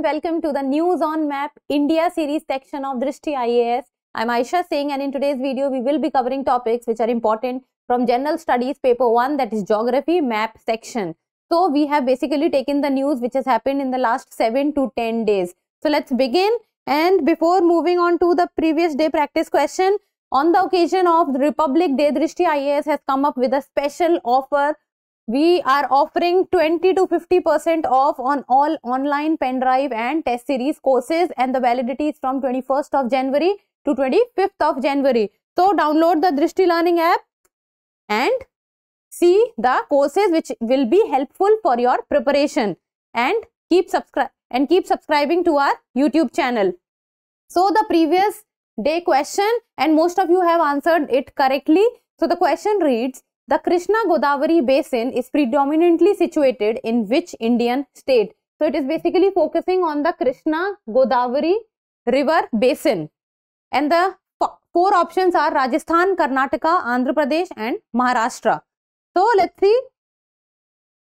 and welcome to the News on Map India series section of Drishti IAS. I'm Aisha Singh and in today's video we will be covering topics which are important from General Studies paper 1 that is Geography Map section. So we have basically taken the news which has happened in the last 7 to 10 days. So let's begin and before moving on to the previous day practice question on the occasion of Republic Day Drishti IAS has come up with a special offer we are offering 20 to 50% off on all online pen drive and test series courses and the validity is from 21st of January to 25th of January. So download the Drishti Learning app and see the courses which will be helpful for your preparation and keep subscribe and keep subscribing to our YouTube channel. So the previous day question and most of you have answered it correctly. So the question reads the Krishna Godavari basin is predominantly situated in which Indian state? So it is basically focusing on the Krishna Godavari river basin. And the four options are Rajasthan, Karnataka, Andhra Pradesh and Maharashtra. So let's see.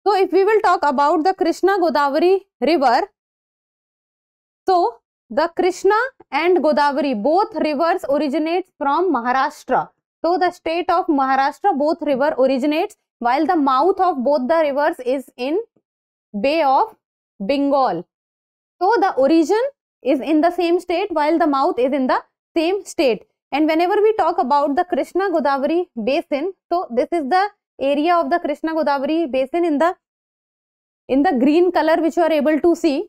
So if we will talk about the Krishna Godavari river. So the Krishna and Godavari both rivers originate from Maharashtra. So the state of Maharashtra, both river originates while the mouth of both the rivers is in Bay of Bengal. So the origin is in the same state while the mouth is in the same state. And whenever we talk about the Krishna Godavari basin, so this is the area of the Krishna Godavari basin in the in the green color which you are able to see.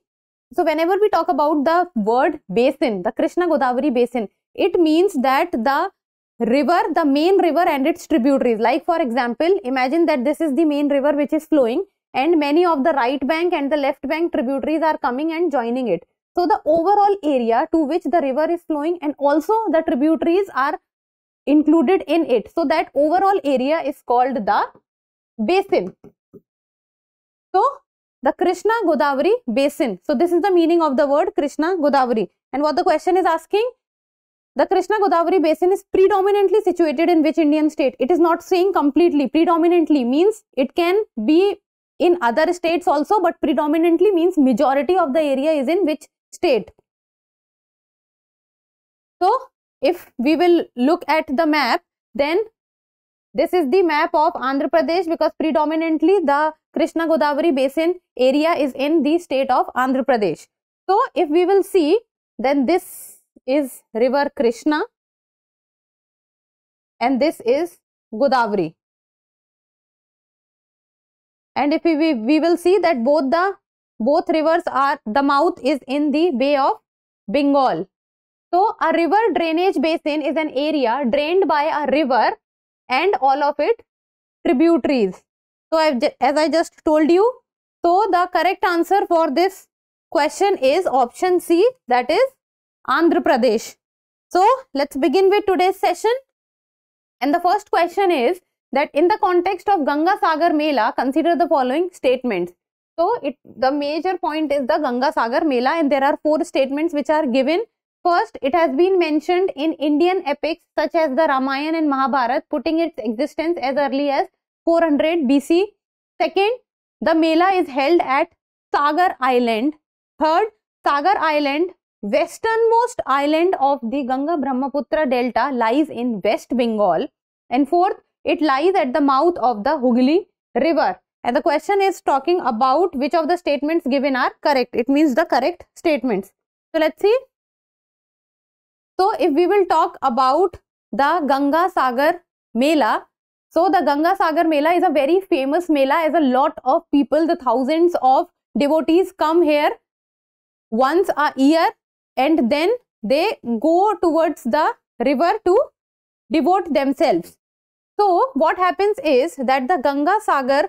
So whenever we talk about the word basin, the Krishna Godavari basin, it means that the river the main river and its tributaries like for example imagine that this is the main river which is flowing and many of the right bank and the left bank tributaries are coming and joining it so the overall area to which the river is flowing and also the tributaries are included in it so that overall area is called the basin so the krishna godavari basin so this is the meaning of the word krishna godavari and what the question is asking the Krishna Godavari basin is predominantly situated in which Indian state? It is not saying completely. Predominantly means it can be in other states also, but predominantly means majority of the area is in which state. So, if we will look at the map, then this is the map of Andhra Pradesh because predominantly the Krishna Godavari basin area is in the state of Andhra Pradesh. So, if we will see, then this is river Krishna and this is Godavari. And if we, we will see that both the both rivers are the mouth is in the Bay of Bengal. So, a river drainage basin is an area drained by a river and all of its tributaries. So, as I just told you, so the correct answer for this question is option C that is Andhra Pradesh. So, let's begin with today's session. And the first question is that in the context of Ganga Sagar Mela, consider the following statements. So, it, the major point is the Ganga Sagar Mela and there are four statements which are given. First, it has been mentioned in Indian epics such as the Ramayana and Mahabharata, putting its existence as early as 400 BC. Second, the Mela is held at Sagar Island. Third, Sagar Island westernmost island of the Ganga Brahmaputra delta lies in West Bengal. And fourth, it lies at the mouth of the Hooghly River. And the question is talking about which of the statements given are correct. It means the correct statements. So, let's see. So, if we will talk about the Ganga Sagar Mela, so the Ganga Sagar Mela is a very famous Mela as a lot of people, the thousands of devotees come here once a year and then they go towards the river to devote themselves. So, what happens is that the Ganga Sagar,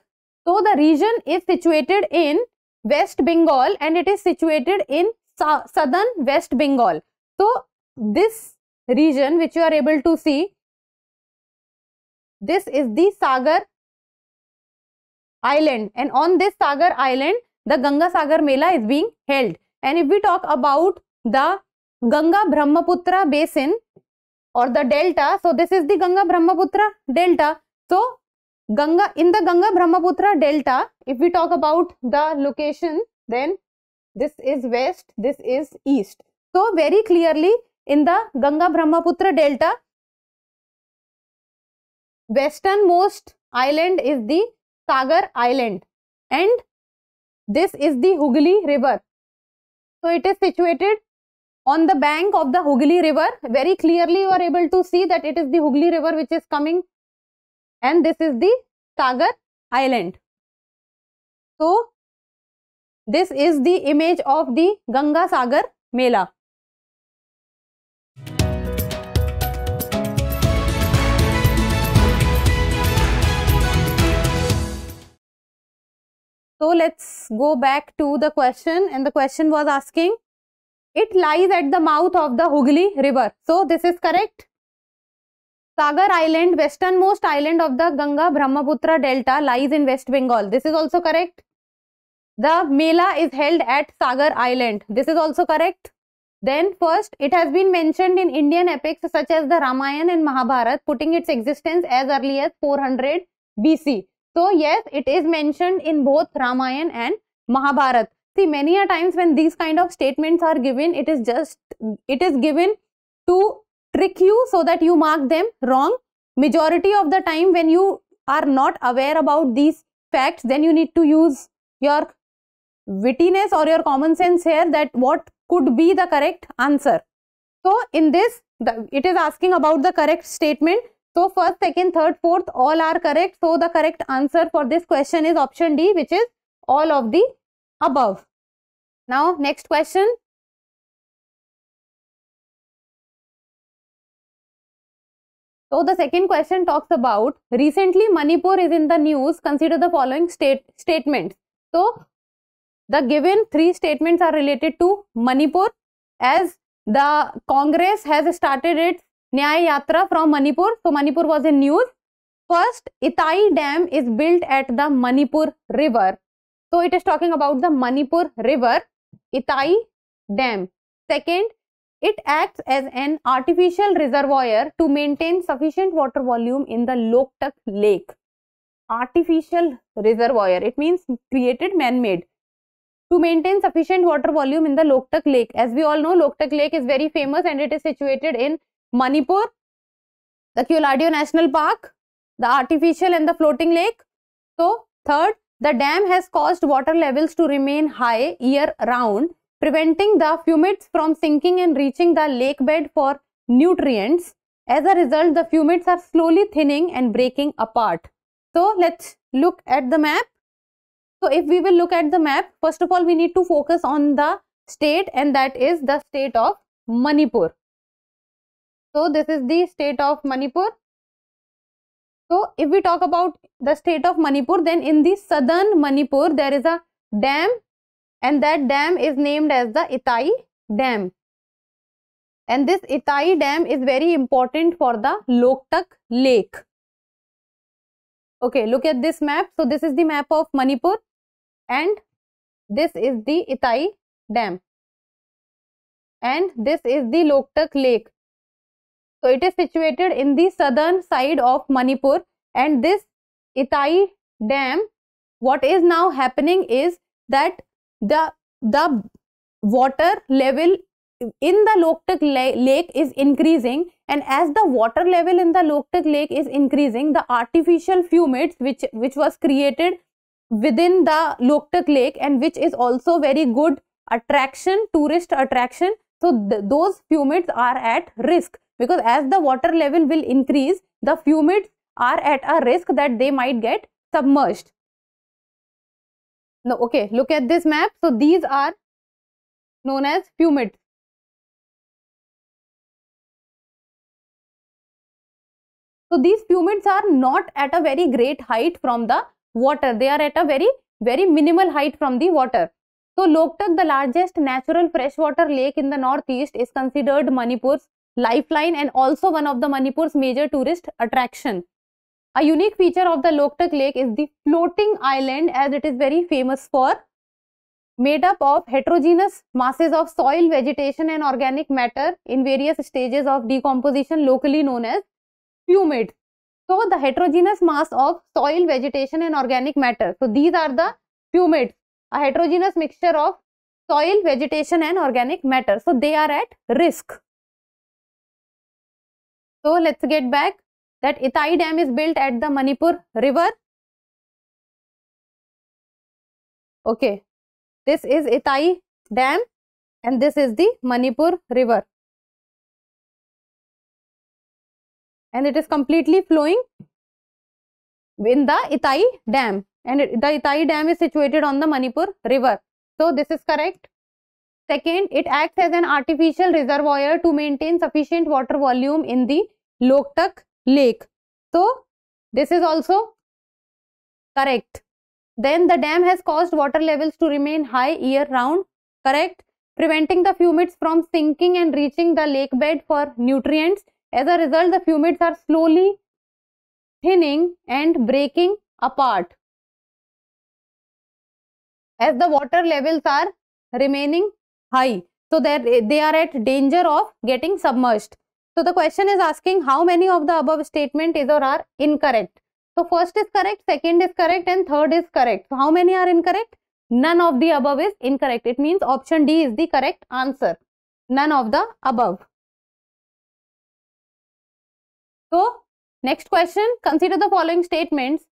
so the region is situated in West Bengal and it is situated in southern West Bengal. So, this region which you are able to see, this is the Sagar Island and on this Sagar Island, the Ganga Sagar Mela is being held. And if we talk about the Ganga Brahmaputra basin or the delta. So, this is the Ganga Brahmaputra delta. So, Ganga in the Ganga Brahmaputra delta, if we talk about the location, then this is west, this is east. So, very clearly in the Ganga Brahmaputra delta, westernmost island is the Sagar island and this is the Hooghly river. So, it is situated on the bank of the Hooghly river very clearly you are able to see that it is the Hooghly river which is coming and this is the Sagar island. So this is the image of the Ganga Sagar Mela. So let's go back to the question and the question was asking it lies at the mouth of the Hooghly River. So this is correct. Sagar Island, westernmost island of the Ganga Brahmaputra Delta lies in West Bengal. This is also correct. The Mela is held at Sagar Island. This is also correct. Then first, it has been mentioned in Indian epics such as the Ramayana and Mahabharata, putting its existence as early as 400 BC. So yes, it is mentioned in both Ramayana and Mahabharata see many a times when these kind of statements are given it is just it is given to trick you so that you mark them wrong majority of the time when you are not aware about these facts then you need to use your wittiness or your common sense here that what could be the correct answer so in this the, it is asking about the correct statement so first second third fourth all are correct so the correct answer for this question is option d which is all of the above. Now, next question. So, the second question talks about recently Manipur is in the news. Consider the following state statements. So, the given three statements are related to Manipur as the Congress has started its Nyaya Yatra from Manipur. So, Manipur was in news. First, Itai Dam is built at the Manipur River. So it is talking about the Manipur River Itai Dam. Second, it acts as an artificial reservoir to maintain sufficient water volume in the Loktak Lake. Artificial reservoir, it means created man-made to maintain sufficient water volume in the Loktak Lake. As we all know, Loktak Lake is very famous and it is situated in Manipur, the Kuladio National Park, the artificial and the floating lake. So, third, the dam has caused water levels to remain high year round, preventing the fumids from sinking and reaching the lake bed for nutrients. As a result, the fumids are slowly thinning and breaking apart. So, let's look at the map. So, if we will look at the map, first of all, we need to focus on the state and that is the state of Manipur. So, this is the state of Manipur so, if we talk about the state of Manipur, then in the southern Manipur, there is a dam and that dam is named as the Itai Dam. And this Itai Dam is very important for the Loktak Lake. Okay, look at this map. So, this is the map of Manipur and this is the Itai Dam and this is the Loktak Lake. So it is situated in the southern side of Manipur and this Itai dam, what is now happening is that the, the water level in the Loktak lake is increasing and as the water level in the Loktak lake is increasing, the artificial fumates which, which was created within the Loktak lake and which is also very good attraction, tourist attraction. So th those fumates are at risk because as the water level will increase, the fumids are at a risk that they might get submerged. Now, okay, look at this map. So, these are known as fumids. So, these fumids are not at a very great height from the water. They are at a very, very minimal height from the water. So, Loktak, the largest natural freshwater lake in the northeast, is considered Manipur's lifeline and also one of the Manipur's major tourist attraction. A unique feature of the Loktak Lake is the floating island as it is very famous for made up of heterogeneous masses of soil, vegetation and organic matter in various stages of decomposition locally known as fumate. So, the heterogeneous mass of soil, vegetation and organic matter. So, these are the fumates, a heterogeneous mixture of soil, vegetation and organic matter. So, they are at risk. So let's get back that Itai Dam is built at the Manipur River. Okay, this is Itai Dam and this is the Manipur River. And it is completely flowing in the Itai Dam and the Itai Dam is situated on the Manipur River. So this is correct. Second, it acts as an artificial reservoir to maintain sufficient water volume in the Loktak lake. So, this is also correct. Then the dam has caused water levels to remain high year round, correct? Preventing the fumids from sinking and reaching the lake bed for nutrients. As a result, the fumids are slowly thinning and breaking apart. As the water levels are remaining high. So they are at danger of getting submerged. So the question is asking how many of the above statement is or are incorrect. So first is correct, second is correct and third is correct. So how many are incorrect? None of the above is incorrect. It means option D is the correct answer. None of the above. So next question, consider the following statements.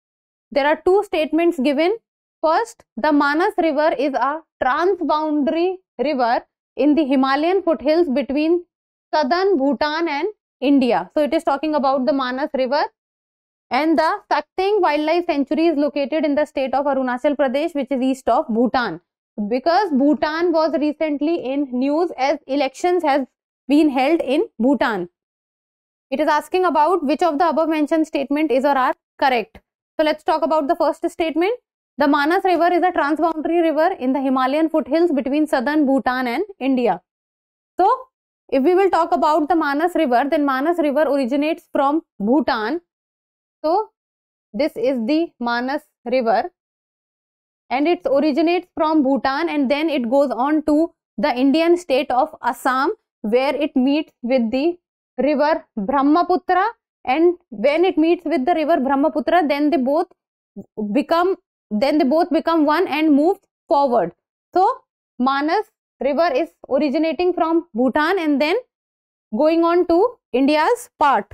There are two statements given. First, the Manas river is a transboundary river in the Himalayan foothills between southern Bhutan and India. So it is talking about the Manas river and the Sakting Wildlife Sanctuary is located in the state of Arunachal Pradesh which is east of Bhutan because Bhutan was recently in news as elections has been held in Bhutan. It is asking about which of the above mentioned statement is or are correct. So let's talk about the first statement. The Manas River is a transboundary river in the Himalayan foothills between southern Bhutan and India. So, if we will talk about the Manas River, then Manas River originates from Bhutan. So, this is the Manas River and it originates from Bhutan and then it goes on to the Indian state of Assam where it meets with the river Brahmaputra and when it meets with the river Brahmaputra then they both become then they both become one and move forward. So, Manas river is originating from Bhutan and then going on to India's part.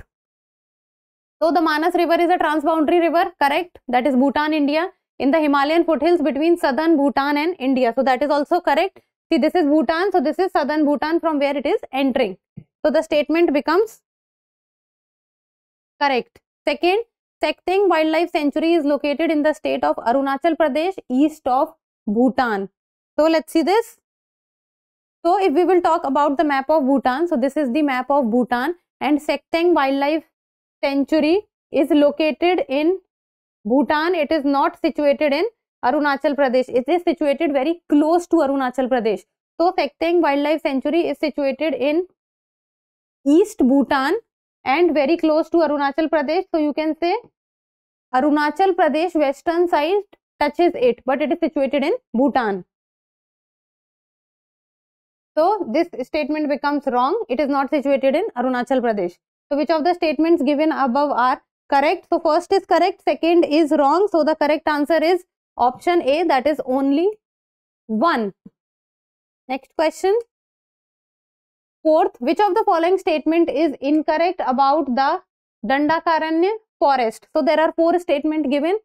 So, the Manas river is a transboundary river, correct? That is Bhutan, India in the Himalayan foothills between southern Bhutan and India. So, that is also correct. See, this is Bhutan. So, this is southern Bhutan from where it is entering. So, the statement becomes correct. Second, Sakteng wildlife sanctuary is located in the state of Arunachal Pradesh east of Bhutan so let's see this so if we will talk about the map of Bhutan so this is the map of Bhutan and Sakteng wildlife sanctuary is located in Bhutan it is not situated in Arunachal Pradesh it is situated very close to Arunachal Pradesh तो Sakteng wildlife sanctuary is situated in east Bhutan and very close to Arunachal Pradesh. So you can say Arunachal Pradesh western side touches it, but it is situated in Bhutan. So this statement becomes wrong. It is not situated in Arunachal Pradesh. So which of the statements given above are correct? So first is correct, second is wrong. So the correct answer is option A that is only one. Next question. Fourth, which of the following statement is incorrect about the Dandakaranya forest? So there are four statements given.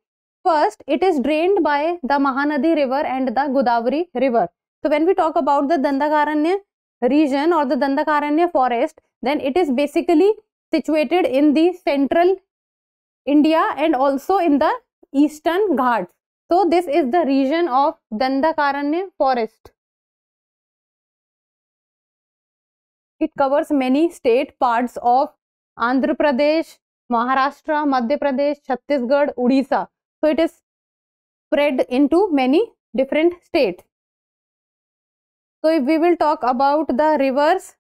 First, it is drained by the Mahanadi river and the Godavari river. So when we talk about the Dandakaranya region or the Dandakaranya forest, then it is basically situated in the central India and also in the eastern Ghats. So this is the region of Dandakaranya forest. It covers many state parts of Andhra Pradesh Maharashtra Madhya Pradesh Chhattisgarh Orissa so it is spread in to many different state so if we will talk about the rivers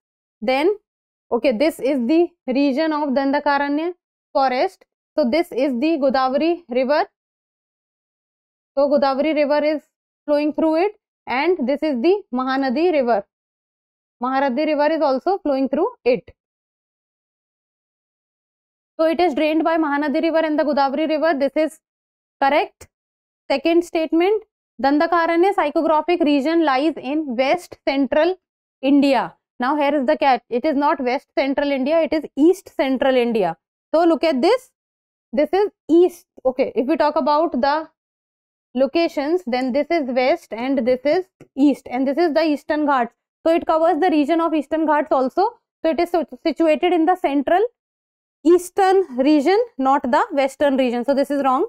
then okay this is the region of Dandakaranya forest so this is the Godavari river so Godavari river is flowing through it and this is the Mahanadi river Mahanadi river is also flowing through it. So it is drained by Mahanadi river and the Godavari river. This is correct. Second statement. Dandakaranya psychographic region lies in west central India. Now here is the catch. It is not west central India. It is east central India. So look at this. This is east. Okay. If we talk about the locations, then this is west and this is east and this is the eastern ghats. So it covers the region of Eastern Ghats also. So it is situated in the central eastern region, not the western region. So this is wrong.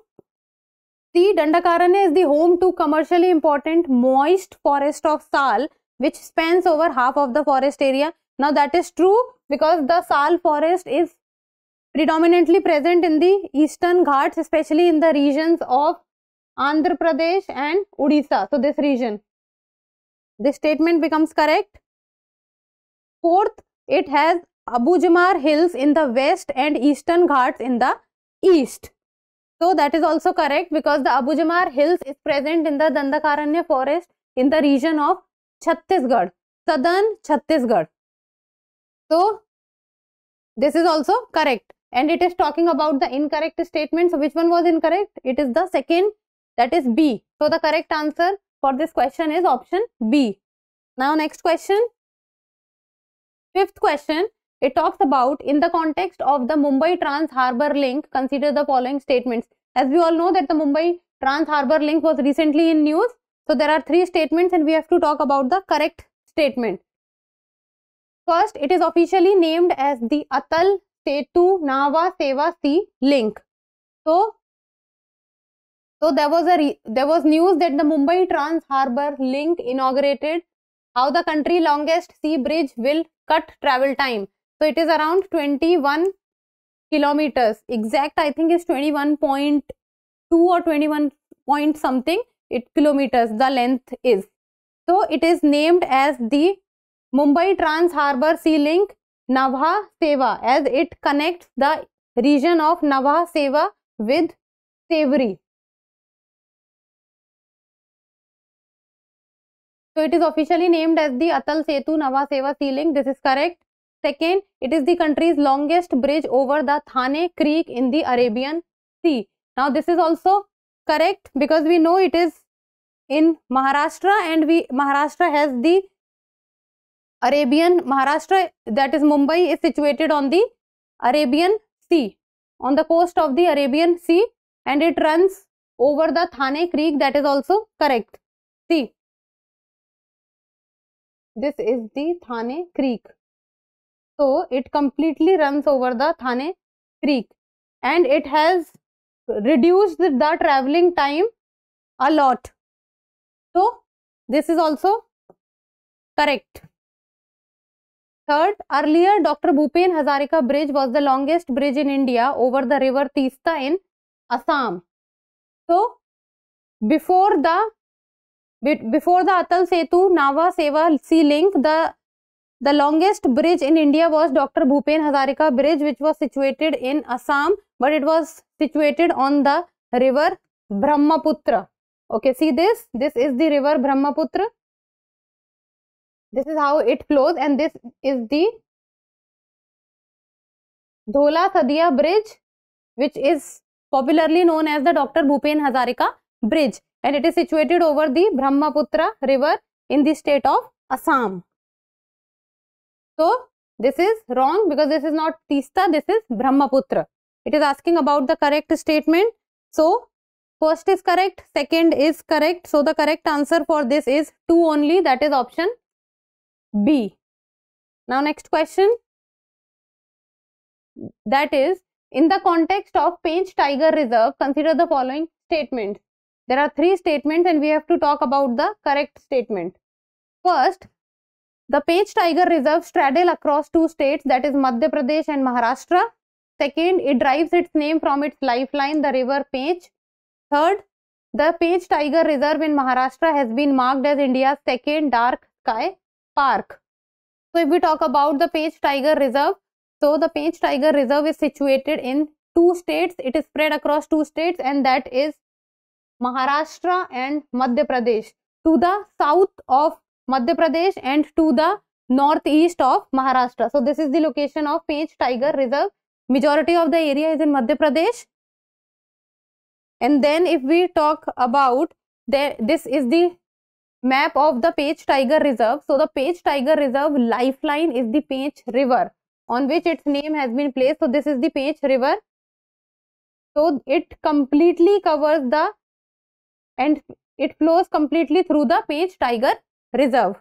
the Dandakaranya is the home to commercially important moist forest of Sal, which spans over half of the forest area. Now that is true because the Sal forest is predominantly present in the eastern Ghats, especially in the regions of Andhra Pradesh and Odisha. So this region. This statement becomes correct. Fourth, it has Abu jamar hills in the west and eastern ghats in the east. So that is also correct because the Abu jamar hills is present in the Dandakaranya forest in the region of Chhattisgarh, southern Chhattisgarh. So this is also correct and it is talking about the incorrect statement. So which one was incorrect? It is the second that is B. So the correct answer for this question is option B. Now next question. Fifth question. It talks about in the context of the Mumbai Trans Harbour Link, consider the following statements. As we all know that the Mumbai Trans Harbour Link was recently in news. So there are three statements and we have to talk about the correct statement. First, it is officially named as the Atal Setu Nava Seva Si Link. So so there was a there was news that the Mumbai Trans Harbour Link inaugurated. How the country longest sea bridge will cut travel time. So it is around 21 kilometers. Exact I think is 21.2 or 21 point something it kilometers the length is. So it is named as the Mumbai Trans Harbour Sea Link Navha Seva as it connects the region of Navha Seva with Sevri. So it is officially named as the Atal Setu Navaseva Sea Sealing. This is correct. Second, it is the country's longest bridge over the Thane Creek in the Arabian Sea. Now this is also correct because we know it is in Maharashtra and we Maharashtra has the Arabian Maharashtra that is Mumbai is situated on the Arabian Sea on the coast of the Arabian Sea and it runs over the Thane Creek that is also correct. See this is the Thane Creek. So, it completely runs over the Thane Creek and it has reduced the, traveling time a lot. So, this is also correct. Third, earlier Dr. Bhupen Hazarika Bridge was the longest bridge in India over the river Teesta in Assam. So, before the before the Atal Setu Nava Sheva sea link the the longest bridge in India was doctor Bhupen Hazarika bridge which was situated in Assam but it was situated on the river Brahmaputra okay see this this is the river Brahmaputra this is how it flows and this is Dhola Sadiya bridge which is popularly known as the doctor Bhupen Hazarika bridge and it is situated over the Brahmaputra river in the state of Assam. So, this is wrong because this is not Tista, this is Brahmaputra. It is asking about the correct statement. So, first is correct, second is correct. So, the correct answer for this is 2 only that is option B. Now, next question that is in the context of Page Tiger Reserve, consider the following statements. There are three statements and we have to talk about the correct statement. First, the Page Tiger Reserve straddle across two states that is Madhya Pradesh and Maharashtra. Second, it derives its name from its lifeline, the river Page. Third, the Page Tiger Reserve in Maharashtra has been marked as India's second dark sky park. So, if we talk about the Page Tiger Reserve, so the Page Tiger Reserve is situated in two states. It is spread across two states and that is Maharashtra and Madhya Pradesh, to the south of Madhya Pradesh and to the northeast of Maharashtra. So, this is the location of Page Tiger Reserve. Majority of the area is in Madhya Pradesh. And then if we talk about, the, this is the map of the Page Tiger Reserve. So, the Page Tiger Reserve lifeline is the Page River on which its name has been placed. So, this is the Page River. So, it completely covers the and it flows completely through the Page Tiger Reserve.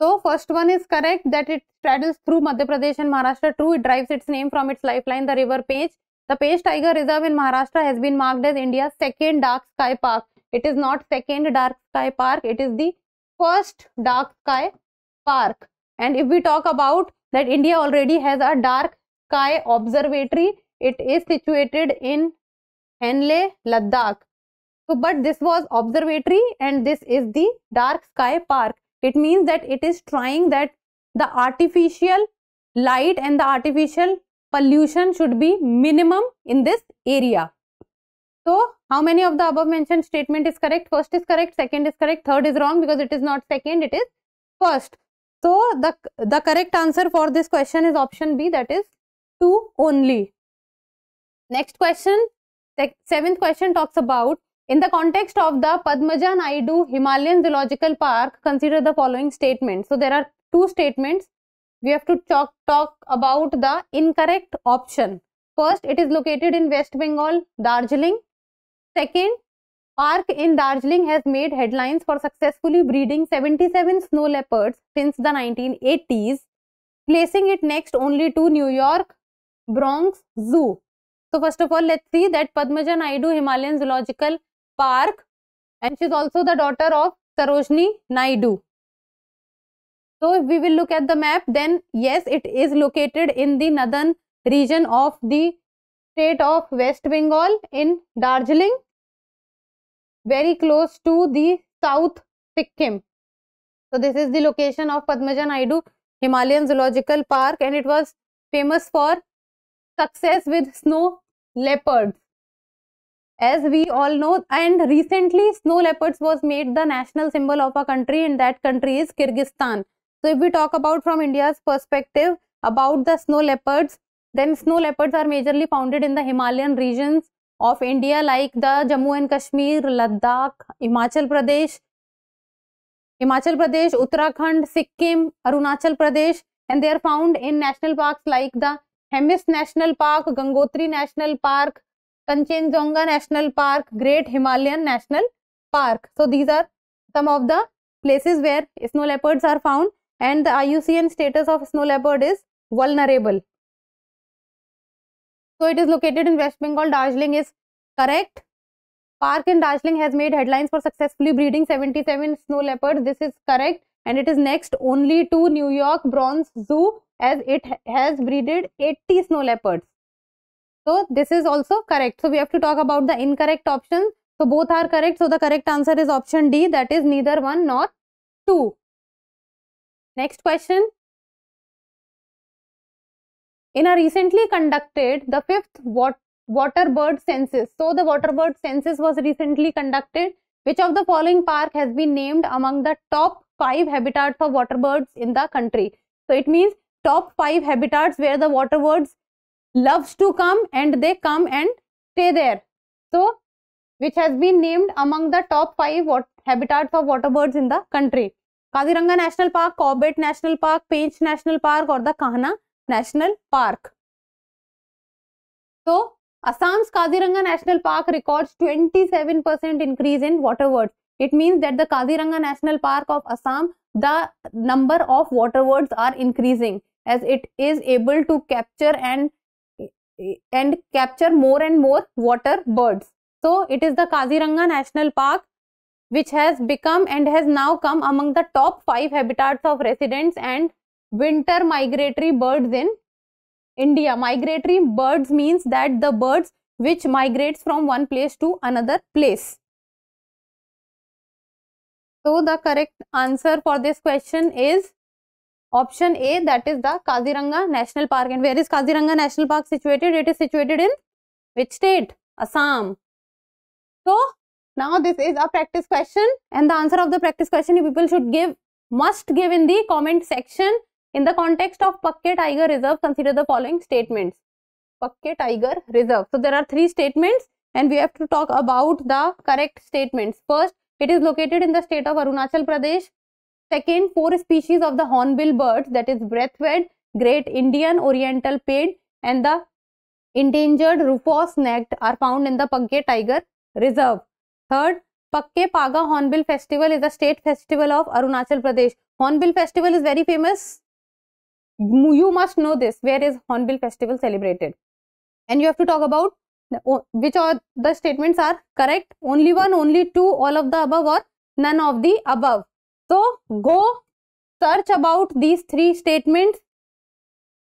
So first one is correct that it straddles through Madhya Pradesh and Maharashtra. True, it derives its name from its lifeline, the river Page. The Page Tiger Reserve in Maharashtra has been marked as India's second dark sky park. It is not second dark sky park, it is the first dark sky park. And if we talk about that India already has a dark sky observatory, it is situated in Henley, Ladakh. So, but this was observatory and this is the dark sky park. It means that it is trying that the artificial light and the artificial pollution should be minimum in this area. So, how many of the above mentioned statement is correct? First is correct, second is correct, third is wrong because it is not second, it is first. So, the, the correct answer for this question is option B that is 2 only. Next question, the seventh question talks about in the context of the Padmaja Naidu Himalayan Zoological Park, consider the following statement. So there are two statements. We have to talk, talk about the incorrect option. First, it is located in West Bengal, Darjeeling. Second, park in Darjeeling has made headlines for successfully breeding 77 snow leopards since the 1980s, placing it next only to New York Bronx Zoo. So first of all, let's see that Padmaja Naidu Himalayan Zoological Park and she is also the daughter of Sarojini Naidu. So if we will look at the map, then yes, it is located in the northern region of the state of West Bengal in Darjeeling, very close to the South Sikkim. So this is the location of Padmaja Naidu Himalayan Zoological Park and it was famous for success with snow leopards as we all know and recently snow leopards was made the national symbol of a country and that country is kyrgyzstan so if we talk about from india's perspective about the snow leopards then snow leopards are majorly founded in the himalayan regions of india like the jammu and kashmir ladakh himachal pradesh himachal pradesh uttarakhand sikkim arunachal pradesh and they are found in national parks like the Hemis National Park, Gangotri National Park, Kanchenjunga National Park, Great Himalayan National park so these are some of the places where snow leopards are found and the IUCN status of snow leopard is vulnerable so it is located in West Bengal Darjeeling is correct park in Darjeeling has made headlines for successfully breeding 77 snow leopards this is correct and it is next only to New York Bronx Zoo as it has breeded 80 snow leopards. So this is also correct. So we have to talk about the incorrect option. So both are correct. So the correct answer is option D that is neither 1 nor 2. Next question. In a recently conducted the fifth water bird census. So the water bird census was recently conducted. Which of the following park has been named among the top 5 habitats of water birds in the country? So it means top five habitats where the water birds loves to come and they come and stay there. So, which has been named among the top five habitats of birds in the country. Kaziranga National Park, Corbett National Park, Painch National Park or the Kahana National Park. So, Assam's Kaziranga National Park records 27% increase in water birds. It means that the Kaziranga National Park of Assam, the number of water birds are increasing as it is able to capture and and capture more and more water birds. So it is the Kaziranga National Park which has become and has now come among the top 5 habitats of residents and winter migratory birds in India. Migratory birds means that the birds which migrates from one place to another place. So the correct answer for this question is option A that is the Kaziranga National Park. And where is Kaziranga National Park situated? It is situated in which state? Assam. So now this is a practice question and the answer of the practice question you people should give must give in the comment section. In the context of Pakke Tiger Reserve, consider the following statements. Pakke Tiger Reserve. So there are three statements and we have to talk about the correct statements. First, it is located in the state of Arunachal Pradesh. Second, four species of the hornbill birds that is breathwed, great Indian, oriental paid and the endangered rufous necked are found in the Pakke Tiger Reserve. Third, Pakke Paga Hornbill Festival is a state festival of Arunachal Pradesh. Hornbill Festival is very famous. You must know this. Where is Hornbill Festival celebrated? And you have to talk about which are the statements are correct. Only one, only two, all of the above or none of the above. So, go search about these three statements,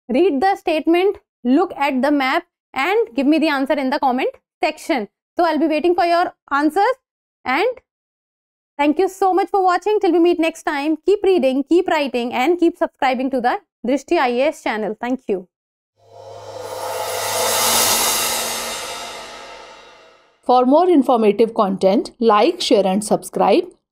read the statement, look at the map and give me the answer in the comment section. So, I'll be waiting for your answers and thank you so much for watching. Till we meet next time, keep reading, keep writing and keep subscribing to the Drishti IAS channel. Thank you. For more informative content, like, share and subscribe